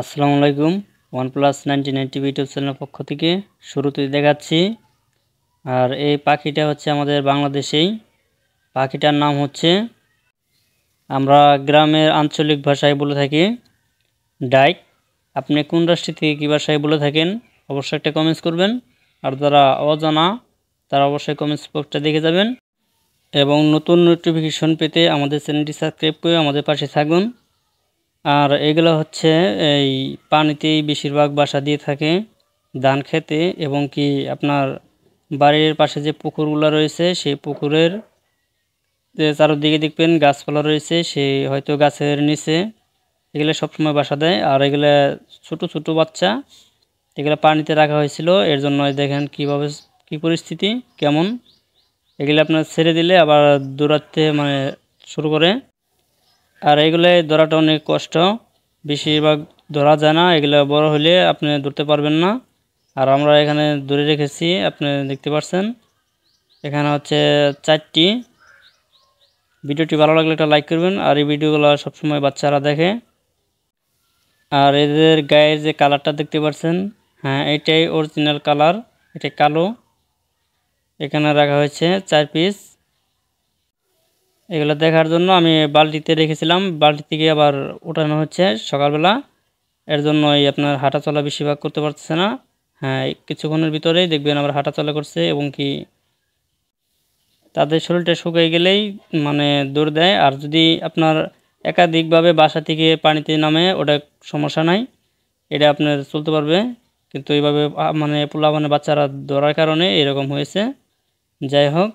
আসসালামু আলাইকুম one plus ninety nine TV YouTube চ্যানেলের পক্ষ থেকে শুরুতে দেখাচ্ছি আর এই পাখিটা হচ্ছে আমাদের বাংলাদেশেই পাখিটার নাম হচ্ছে আমরা গ্রামের আঞ্চলিক ভাষায় বলে থাকি ডাইক আপনি কোন রাষ্ট্র থেকে কী ভাষায় বলে থাকেন অবশ্যই একটা কমেন্টস করবেন আর যারা অজানা তারা অবশ্যই কমেন্টস বক্সটা দেখে যাবেন এবং নতুন নোটিফিকেশন পেতে আমাদের চ্যানেলটি সাবস্ক্রাইব করে আমাদের পাশে থাকুন আর এগুলো হচ্ছে এই পানিতেই বেশিরভাগ বাসা দিয়ে থাকে ধান খেতে এবং কি আপনার বাড়ির পাশে যে পুকুরগুলো রয়েছে সেই পুকুরের চারোদিকে দেখবেন গাছপালা রয়েছে সে হয়তো গাছের নিচে এগুলো সবসময় বাসা দেয় আর এগুলো ছোট ছোট বাচ্চা এগুলো পানিতে রাখা হয়েছিল এর জন্য দেখেন কিভাবে কি পরিস্থিতি কেমন এগুলো আপনার ছেড়ে দিলে আবার দৌড়াতে মানে শুরু করে আর এগুলো ধরাটা অনেক কষ্ট বেশিরভাগ ধরা যায় না এগুলো বড় হলে আপনি ধরতে পারবেন না আর আমরা এখানে ধরে রেখেছি আপনি দেখতে পাচ্ছেন এখানে হচ্ছে চারটি ভিডিওটি ভালো লাগলে একটা লাইক করবেন আর এই ভিডিওগুলো সবসময় বাচ্চারা দেখে আর এদের গায়ের যে কালারটা দেখতে পাচ্ছেন হ্যাঁ এটাই অরিজিনাল কালার এটা কালো এখানে রাখা হয়েছে চার পিস এগুলো দেখার জন্য আমি বালতিতে রেখেছিলাম বালতি থেকে আবার ওঠানো হচ্ছে সকালবেলা এর জন্যই আপনার হাঁটা চলা বেশিরভাগ করতে পারছে না হ্যাঁ কিছুক্ষণের ভিতরেই দেখবেন আবার হাঁটা চলা করছে এবং কি তাদের শরীরটা শুকিয়ে গেলেই মানে দৌড় দেয় আর যদি আপনার একাধিকভাবে বাসা থেকে পানিতে নামে ওটা সমস্যা নাই এটা আপনার চলতে পারবে কিন্তু এইভাবে মানে পোলাবানের বাচ্চারা ধরার কারণে এরকম হয়েছে যাই হোক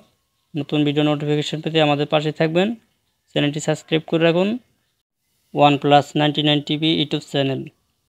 নতুন ভিডিও নোটিফিকেশন পেতে আমাদের পাশে থাকবেন চ্যানেলটি সাবস্ক্রাইব করে রাখুন one plus ninety nine TV YouTube channel